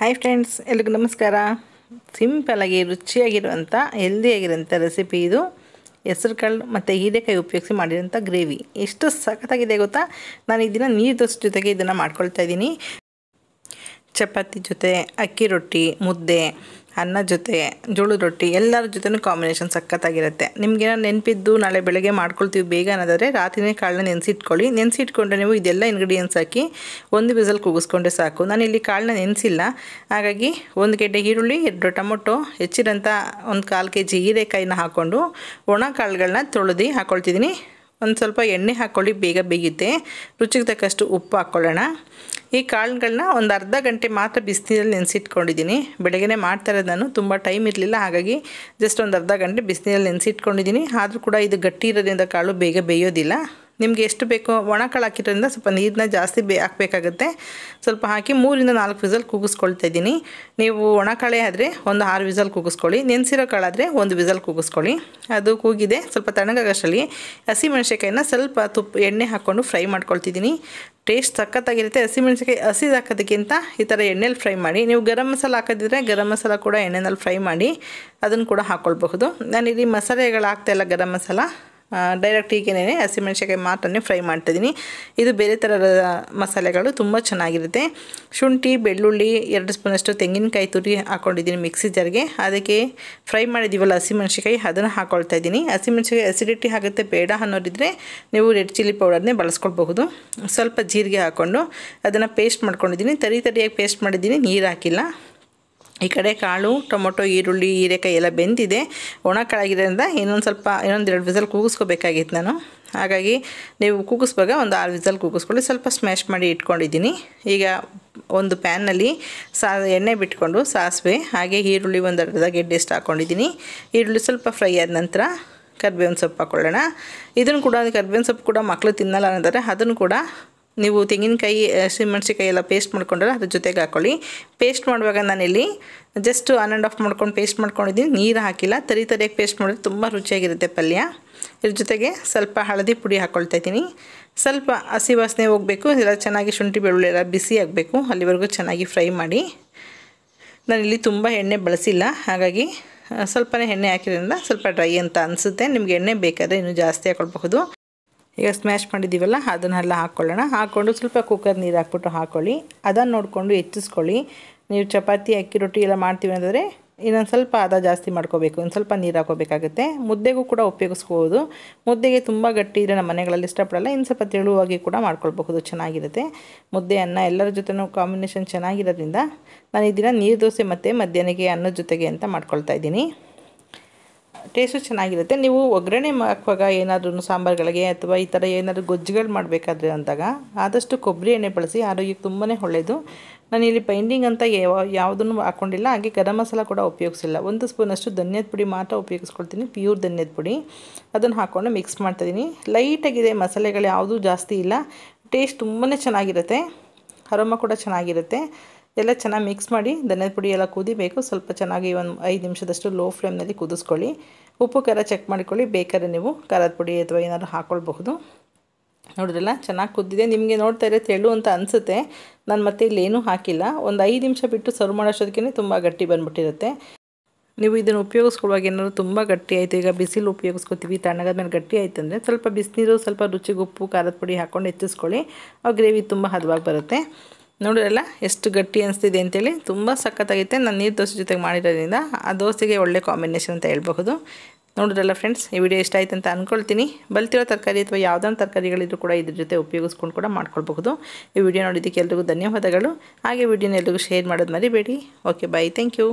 hi friends ಎಲ್ರಿಗೂ ನಮಸ್ಕಾರ ಸಿಂಪಲ್ಲಾಗಿ ರುಚಿಯಾಗಿರುವಂಥ ಹೆಲ್ದಿಯಾಗಿರೋಂಥ ರೆಸಿಪಿ ಇದು ಹೆಸರು ಕಾಳು ಮತ್ತು ಹೀರೆಕಾಯಿ ಉಪಯೋಗಿಸಿ ಮಾಡಿರೋಂಥ ಗ್ರೇವಿ ಎಷ್ಟು ಸಖತ್ತಾಗಿದೆ ಗೊತ್ತಾ ನಾನು ಇದನ್ನು ನೀರು ದೋಸೆ ಜೊತೆಗೆ ಇದನ್ನು ಮಾಡ್ಕೊಳ್ತಾ ಇದ್ದೀನಿ ಚಪಾತಿ ಜೊತೆ ಅಕ್ಕಿ ರೊಟ್ಟಿ ಮುದ್ದೆ ಅನ್ನ ಜೊತೆ ಜೋಳದ ರೊಟ್ಟಿ ಎಲ್ಲರ ಜೊತೆನೂ ಕಾಂಬಿನೇಷನ್ ಸಖತ್ತಾಗಿರುತ್ತೆ ನಿಮಗೆ ನೆನಪಿದ್ದು ನಾಳೆ ಬೆಳಗ್ಗೆ ಮಾಡ್ಕೊಳ್ತೀವಿ ಬೇಗ ಅನ್ನೋದಾದರೆ ರಾತ್ರಿನೇ ಕಾಳನ್ನ ನೆನೆಸಿಟ್ಕೊಳ್ಳಿ ನೆನೆಸಿಟ್ಕೊಂಡ್ರೆ ನೀವು ಇದೆಲ್ಲ ಇಂಗ್ರೀಡಿಯೆಂಟ್ಸ್ ಹಾಕಿ ಒಂದು ಬಿಸಲ್ ಕೂಗಿಸ್ಕೊಂಡ್ರೆ ಸಾಕು ನಾನು ಇಲ್ಲಿ ಕಾಳನ್ನ ನೆನೆಸಿಲ್ಲ ಹಾಗಾಗಿ ಒಂದು ಗೆಡ್ಡೆ ಈರುಳ್ಳಿ ಎರಡು ಟೊಮೊಟೊ ಹೆಚ್ಚಿರೋಂಥ ಒಂದು ಕಾಲು ಕೆ ಜಿ ಹೀರೆಕಾಯಿನ ಹಾಕ್ಕೊಂಡು ಒಣ ಕಾಳುಗಳನ್ನ ತೊಳೆದು ಹಾಕ್ಕೊಳ್ತಿದ್ದೀನಿ ಒಂದು ಸ್ವಲ್ಪ ಎಣ್ಣೆ ಹಾಕ್ಕೊಳ್ಳಿ ಬೇಗ ಬೇಗುತ್ತೆ ರುಚಿಗೆ ತಕ್ಕಷ್ಟು ಉಪ್ಪು ಹಾಕ್ಕೊಳ್ಳೋಣ ಈ ಕಾಳುಗಳನ್ನ ಒಂದು ಅರ್ಧ ಗಂಟೆ ಮಾತ್ರ ಬಿಸಿನೀರಲ್ಲಿ ನೆನೆಸಿಟ್ಕೊಂಡಿದ್ದೀನಿ ಬೆಳಗ್ಗೆ ಮಾಡ್ತಾ ಇರೋದು ನಾನು ತುಂಬ ಟೈಮ್ ಇರಲಿಲ್ಲ ಹಾಗಾಗಿ ಜಸ್ಟ್ ಒಂದು ಅರ್ಧ ಗಂಟೆ ಬಿಸಿನೀರಲ್ಲಿ ನೆನೆಸಿಟ್ಕೊಂಡಿದ್ದೀನಿ ಆದರೂ ಕೂಡ ಇದು ಗಟ್ಟಿ ಇರೋದ್ರಿಂದ ಕಾಳು ಬೇಗ ಬೇಯೋದಿಲ್ಲ ನಿಮಗೆ ಎಷ್ಟು ಬೇಕೋ ಒಣ ಕಾಳು ಹಾಕಿರೋದ್ರಿಂದ ಸ್ವಲ್ಪ ನೀರನ್ನ ಜಾಸ್ತಿ ಬೇ ಹಾಕಬೇಕಾಗುತ್ತೆ ಸ್ವಲ್ಪ ಹಾಕಿ ಮೂರಿಂದ ನಾಲ್ಕು ವಿಸಲ್ ಕೂಗಿಸ್ಕೊಳ್ತಾ ಇದ್ದೀನಿ ನೀವು ಒಣ ಕಾಳೆ ಆದರೆ ಒಂದು ಆರು ವಿಸಲ್ ಕೂಗಿಸ್ಕೊಳ್ಳಿ ನೆನೆಸಿರೋ ಕಾಳಾದರೆ ಒಂದು ವಿಸಲ್ ಕೂಗಿಸ್ಕೊಳ್ಳಿ ಅದು ಕೂಗಿದೆ ಸ್ವಲ್ಪ ತಣ್ಣಗಾಗಷ್ಟರಲ್ಲಿ ಹಸಿ ಸ್ವಲ್ಪ ತುಪ್ಪ ಎಣ್ಣೆ ಹಾಕ್ಕೊಂಡು ಫ್ರೈ ಮಾಡ್ಕೊಳ್ತಿದ್ದೀನಿ ಟೇಸ್ಟ್ ಸಖತ್ತಾಗಿರುತ್ತೆ ಹಸಿಮೆಣಸಿಕಾಯಿ ಹಸಿದು ಹಾಕೋದಕ್ಕಿಂತ ಈ ಥರ ಎಣ್ಣೆಲಿ ಫ್ರೈ ಮಾಡಿ ನೀವು ಗರಂ ಮಸಾಲ ಹಾಕೋದಿದ್ರೆ ಗರಂ ಮಸಾಲ ಕೂಡ ಎಣ್ಣೆನಲ್ಲಿ ಫ್ರೈ ಮಾಡಿ ಅದನ್ನು ಕೂಡ ಹಾಕ್ಕೊಳ್ಬಹುದು ಇಲ್ಲಿ ಮಸಾಲೆಗಳು ಹಾಕ್ತಾಯಿಲ್ಲ ಗರಂ ಮಸಾಲ ಡೈರೆಕ್ಟ್ ಹೀಗೇನೆ ಹಸಿಮೆಣ್ಸಿಕಾಯಿ ಮಾತ್ರನೇ ಫ್ರೈ ಮಾಡ್ತಾಯಿದ್ದೀನಿ ಇದು ಬೇರೆ ಥರದ ಮಸಾಲೆಗಳು ತುಂಬ ಚೆನ್ನಾಗಿರುತ್ತೆ ಶುಂಠಿ ಬೆಳ್ಳುಳ್ಳಿ ಎರಡು ಸ್ಪೂನಷ್ಟು ತೆಂಗಿನಕಾಯಿ ತುರಿ ಹಾಕ್ಕೊಂಡಿದ್ದೀನಿ ಮಿಕ್ಸಿ ಜಾರ್ಗೆ ಅದಕ್ಕೆ ಫ್ರೈ ಮಾಡಿದ್ದೀವಲ್ಲ ಹಸಿಮೆಣ್ಸಿಕಾಯಿ ಅದನ್ನು ಹಾಕ್ಕೊಳ್ತಾ ಇದ್ದೀನಿ ಹಸಿಮೆಣ್ಸಿಕಾಯಿ ಅಸಿಡಿಟಿ ಆಗುತ್ತೆ ಬೇಡ ಅನ್ನೋರಿದ್ರೆ ನೀವು ರೆಡ್ ಚಿಲ್ಲಿ ಪೌಡರ್ನೇ ಬಳಸ್ಕೊಳ್ಬಹುದು ಸ್ವಲ್ಪ ಜೀರಿಗೆ ಹಾಕ್ಕೊಂಡು ಅದನ್ನು ಪೇಸ್ಟ್ ಮಾಡ್ಕೊಂಡಿದ್ದೀನಿ ತರಿ ತರಿಯಾಗಿ ಪೇಸ್ಟ್ ಮಾಡಿದ್ದೀನಿ ನೀರು ಹಾಕಿಲ್ಲ ಈ ಕಡೆ ಕಾಳು ಟೊಮೊಟೊ ಈರುಳ್ಳಿ ಹೀರೆಕಾಯಿ ಎಲ್ಲ ಬೆಂದಿದೆ ಒಣ ಇನ್ನೊಂದು ಸ್ವಲ್ಪ ಇನ್ನೊಂದು ಎರಡು ವಿಸಲ್ ಕೂಗಿಸ್ಕೋಬೇಕಾಗಿತ್ತು ನಾನು ಹಾಗಾಗಿ ನೀವು ಕೂಗಿಸ್ಬಾಗ ಒಂದು ಆರು ವಿಸಲ್ ಕೂಗಿಸ್ಕೊಳ್ಳಿ ಸ್ವಲ್ಪ ಸ್ಮ್ಯಾಶ್ ಮಾಡಿ ಇಟ್ಕೊಂಡಿದ್ದೀನಿ ಈಗ ಒಂದು ಪ್ಯಾನ್ನಲ್ಲಿ ಸಾ ಎಣ್ಣೆ ಬಿಟ್ಕೊಂಡು ಸಾಸಿವೆ ಹಾಗೆ ಈರುಳ್ಳಿ ಒಂದು ಅರ್ಧ ಗೆಡ್ಡೆ ಎಷ್ಟು ಹಾಕ್ಕೊಂಡಿದ್ದೀನಿ ಈರುಳ್ಳಿ ಸ್ವಲ್ಪ ಫ್ರೈ ಆದ ನಂತರ ಕರ್ಬೇವಿನ ಸೊಪ್ಪು ಹಾಕ್ಕೊಳ್ಳೋಣ ಇದನ್ನು ಕೂಡ ಕರ್ಬೇವಿನ ಸೊಪ್ಪು ಕೂಡ ಮಕ್ಕಳು ತಿನ್ನಲ್ಲ ಅಂದರೆ ಅದನ್ನು ಕೂಡ ನೀವು ತೆಂಗಿನಕಾಯಿ ಹಸಿಮೆಣಸಿಕಾಯಿ ಎಲ್ಲ ಪೇಸ್ಟ್ ಮಾಡ್ಕೊಂಡ್ರೆ ಅದ್ರ ಜೊತೆಗೆ ಹಾಕೊಳ್ಳಿ ಪೇಸ್ಟ್ ಮಾಡುವಾಗ ನಾನಿಲ್ಲಿ ಜಸ್ಟ್ ಆನ್ ಆ್ಯಂಡ್ ಆಫ್ ಮಾಡ್ಕೊಂಡು ಪೇಸ್ಟ್ ಮಾಡ್ಕೊಂಡಿದ್ದೀನಿ ನೀರು ಹಾಕಿಲ್ಲ ತರಿ ತರಿಯಾಗಿ ಪೇಸ್ಟ್ ಮಾಡಿದ್ರೆ ತುಂಬ ರುಚಿಯಾಗಿರುತ್ತೆ ಪಲ್ಯ ಇದ್ರ ಜೊತೆಗೆ ಸ್ವಲ್ಪ ಹಳದಿ ಪುಡಿ ಹಾಕ್ಕೊಳ್ತಾ ಇದ್ದೀನಿ ಸ್ವಲ್ಪ ಹಸಿ ವಾಸನೆ ಹೋಗಬೇಕು ಎಲ್ಲ ಚೆನ್ನಾಗಿ ಶುಂಠಿ ಬೆಳ್ಳುಳ್ಳಿ ಎಲ್ಲ ಬಿಸಿ ಆಗಬೇಕು ಅಲ್ಲಿವರೆಗೂ ಚೆನ್ನಾಗಿ ಫ್ರೈ ಮಾಡಿ ನಾನಿಲ್ಲಿ ತುಂಬ ಎಣ್ಣೆ ಬಳಸಿಲ್ಲ ಹಾಗಾಗಿ ಸ್ವಲ್ಪನೇ ಎಣ್ಣೆ ಹಾಕಿರೋದ್ರಿಂದ ಸ್ವಲ್ಪ ಡ್ರೈ ಅಂತ ಅನಿಸುತ್ತೆ ನಿಮಗೆ ಎಣ್ಣೆ ಬೇಕಾದರೆ ಇನ್ನೂ ಜಾಸ್ತಿ ಹಾಕೊಳ್ಬಹುದು ಈಗ ಸ್ಮ್ಯಾಶ್ ಮಾಡಿದ್ದೀವಲ್ಲ ಅದನ್ನೆಲ್ಲ ಹಾಕ್ಕೊಳ್ಳೋಣ ಹಾಕ್ಕೊಂಡು ಸ್ವಲ್ಪ ಕುಕ್ಕರ್ ನೀರು ಹಾಕ್ಬಿಟ್ಟು ಹಾಕ್ಕೊಳ್ಳಿ ಅದನ್ನು ನೋಡಿಕೊಂಡು ಹೆಚ್ಚಿಸ್ಕೊಳ್ಳಿ ನೀವು ಚಪಾತಿ ಅಕ್ಕಿ ರೊಟ್ಟಿ ಎಲ್ಲ ಮಾಡ್ತೀವಿ ಅಂದರೆ ಇನ್ನೊಂದು ಸ್ವಲ್ಪ ಅದ ಜಾಸ್ತಿ ಮಾಡ್ಕೋಬೇಕು ಒಂದು ಸ್ವಲ್ಪ ನೀರು ಹಾಕೋಬೇಕಾಗುತ್ತೆ ಮುದ್ದೆಗೂ ಕೂಡ ಉಪಯೋಗಿಸ್ಬೋದು ಮುದ್ದೆಗೆ ತುಂಬ ಗಟ್ಟಿ ಇದ್ದರೆ ನಮ್ಮ ಮನೆಗಳಲ್ಲಿ ಇಷ್ಟಪಡಲ್ಲ ಇನ್ನು ಸ್ವಲ್ಪ ತೆಳುವಾಗಿ ಕೂಡ ಮಾಡ್ಕೊಳ್ಬಹುದು ಚೆನ್ನಾಗಿರುತ್ತೆ ಮುದ್ದೆ ಅನ್ನ ಎಲ್ಲರ ಜೊತೆನೂ ಕಾಂಬಿನೇಷನ್ ಚೆನ್ನಾಗಿರೋದ್ರಿಂದ ನಾನು ಈ ನೀರು ದೋಸೆ ಮತ್ತು ಮಧ್ಯಾಹ್ನಕ್ಕೆ ಅನ್ನದ ಜೊತೆಗೆ ಅಂತ ಮಾಡ್ಕೊಳ್ತಾ ಇದ್ದೀನಿ ಟೇಸ್ಟು ಚೆನ್ನಾಗಿರುತ್ತೆ ನೀವು ಒಗ್ಗರಣೆ ಹಾಕುವಾಗ ಏನಾದರೂ ಸಾಂಬಾರುಗಳಿಗೆ ಅಥವಾ ಈ ಥರ ಏನಾದರೂ ಗೊಜ್ಜುಗಳು ಮಾಡಬೇಕಾದ್ರೆ ಅಂದಾಗ ಆದಷ್ಟು ಕೊಬ್ಬರಿ ಎಣ್ಣೆ ಬಳಸಿ ಆರೋಗ್ಯಕ್ಕೆ ತುಂಬಾ ಒಳ್ಳೆಯದು ನಾನು ಇಲ್ಲಿ ಪೈಂಡಿಂಗ್ ಅಂತ ಯಾವ ಯಾವುದನ್ನು ಹಾಕ್ಕೊಂಡಿಲ್ಲ ಹಾಗೆ ಗರಂ ಮಸಾಲ ಕೂಡ ಉಪಯೋಗಿಸಿಲ್ಲ ಒಂದು ಸ್ಪೂನಷ್ಟು ಧನ್ಯದ ಪುಡಿ ಮಾತ್ರ ಉಪಯೋಗಿಸ್ಕೊಳ್ತೀನಿ ಪ್ಯೂರ್ ಧನ್ಯದ ಪುಡಿ ಅದನ್ನು ಹಾಕ್ಕೊಂಡು ಮಿಕ್ಸ್ ಮಾಡ್ತಾಯಿದ್ದೀನಿ ಲೈಟಾಗಿದೆ ಮಸಾಲೆಗಳು ಯಾವುದೂ ಜಾಸ್ತಿ ಇಲ್ಲ ಟೇಸ್ಟ್ ತುಂಬಾ ಚೆನ್ನಾಗಿರುತ್ತೆ ಅರೋಮ ಕೂಡ ಚೆನ್ನಾಗಿರುತ್ತೆ ಎಲ್ಲ ಚೆನ್ನಾಗಿ ಮಿಕ್ಸ್ ಮಾಡಿ ಧನ್ಯದ ಪುಡಿ ಎಲ್ಲ ಕುದಿಬೇಕು ಸ್ವಲ್ಪ ಚೆನ್ನಾಗಿ ಒಂದು ಐದು ನಿಮಿಷದಷ್ಟು ಲೋ ಫ್ಲೇಮ್ನಲ್ಲಿ ಕುದಿಸ್ಕೊಳ್ಳಿ ಉಪ್ಪು ಖಾರ ಚೆಕ್ ಮಾಡಿಕೊಳ್ಳಿ ಬೇಕಾದ್ರೆ ನೀವು ಖಾರದ ಪುಡಿ ಅಥವಾ ಏನಾದರೂ ಹಾಕ್ಕೊಳ್ಬಹುದು ನೋಡಿದ್ರಲ್ಲ ಚೆನ್ನಾಗಿ ಕುದ್ದಿದೆ ನಿಮಗೆ ನೋಡ್ತಾ ಇರೋ ತೆಳು ಅಂತ ಅನಿಸುತ್ತೆ ನಾನು ಮತ್ತೆ ಇಲ್ಲೇನೂ ಹಾಕಿಲ್ಲ ಒಂದು ಐದು ನಿಮಿಷ ಬಿಟ್ಟು ಸರ್ವ್ ಮಾಡೋಷ್ಟೊದಕ್ಕೆ ತುಂಬ ಗಟ್ಟಿ ಬಂದುಬಿಟ್ಟಿರುತ್ತೆ ನೀವು ಇದನ್ನು ಉಪಯೋಗಿಸ್ಕೊಳ್ಳುವಾಗ ಏನಾದ್ರು ತುಂಬ ಗಟ್ಟಿ ಆಯಿತು ಈಗ ಬಿಸಿಲು ಉಪಯೋಗಿಸ್ಕೊತೀವಿ ತಣ್ಣಗಾದ ಮೇಲೆ ಗಟ್ಟಿ ಆಯಿತು ಅಂದರೆ ಸ್ವಲ್ಪ ಬಿಸಿನೀರು ಸ್ವಲ್ಪ ರುಚಿಗೆ ಉಪ್ಪು ಖಾರದ ಪುಡಿ ಹಾಕ್ಕೊಂಡು ಹೆಚ್ಚಿಸ್ಕೊಳ್ಳಿ ಆ ಗ್ರೇವಿ ತುಂಬ ಹದವಾಗಿ ಬರುತ್ತೆ ನೋಡಿರಲ್ಲ ಎಷ್ಟು ಗಟ್ಟಿ ಅನಿಸ್ತಿದೆ ಅಂತೇಳಿ ತುಂಬ ಸಖತ್ತಾಗೈತೆ ನಾನು ನೀರು ದೋಸೆ ಜೊತೆಗೆ ಮಾಡಿರೋದ್ರಿಂದ ಆ ದೋಸೆಗೆ ಒಳ್ಳೆ ಕಾಂಬಿನೇಷನ್ ಅಂತ ಹೇಳ್ಬಹುದು ನೋಡಿದ್ರಲ್ಲ ಫ್ರೆಂಡ್ಸ್ ಈ ವಿಡಿಯೋ ಇಷ್ಟ ಆಯ್ತು ಅಂತ ಅಂದ್ಕೊಳ್ತೀನಿ ಬಲ್ತಿರೋ ತರಕಾರಿ ಅಥವಾ ಯಾವುದೊಂದು ತರಕಾರಿಗಳಿದ್ರು ಕೂಡ ಇದ್ರ ಜೊತೆ ಉಪಯೋಗಿಸ್ಕೊಂಡು ಕೂಡ ಮಾಡ್ಕೊಳ್ಬಹುದು ಈ ವಿಡಿಯೋ ನೋಡಿದ್ದಕ್ಕೆ ಎಲ್ರಿಗೂ ಧನ್ಯವಾದಗಳು ಹಾಗೆ ವಿಡಿಯೋನ ಎಲ್ರಿಗೂ ಶೇರ್ ಮಾಡೋದು ಮರಿಬೇಡಿ ಓಕೆ ಬಾಯ್ ಥ್ಯಾಂಕ್ ಯು